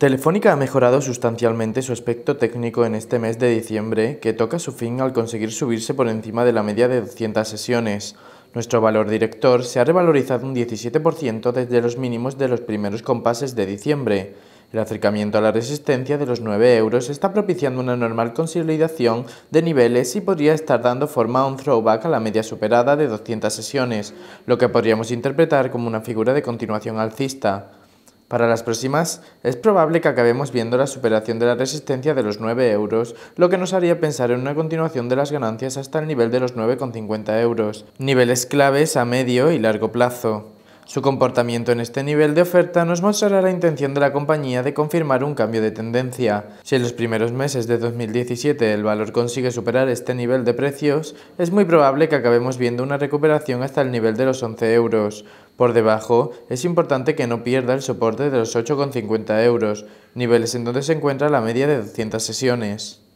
Telefónica ha mejorado sustancialmente su aspecto técnico en este mes de diciembre, que toca su fin al conseguir subirse por encima de la media de 200 sesiones. Nuestro valor director se ha revalorizado un 17% desde los mínimos de los primeros compases de diciembre. El acercamiento a la resistencia de los 9 euros está propiciando una normal consolidación de niveles y podría estar dando forma a un throwback a la media superada de 200 sesiones, lo que podríamos interpretar como una figura de continuación alcista. Para las próximas, es probable que acabemos viendo la superación de la resistencia de los 9 euros, lo que nos haría pensar en una continuación de las ganancias hasta el nivel de los 9,50 euros, niveles claves a medio y largo plazo. Su comportamiento en este nivel de oferta nos mostrará la intención de la compañía de confirmar un cambio de tendencia. Si en los primeros meses de 2017 el valor consigue superar este nivel de precios, es muy probable que acabemos viendo una recuperación hasta el nivel de los 11 euros. Por debajo, es importante que no pierda el soporte de los 8,50 euros, niveles en donde se encuentra la media de 200 sesiones.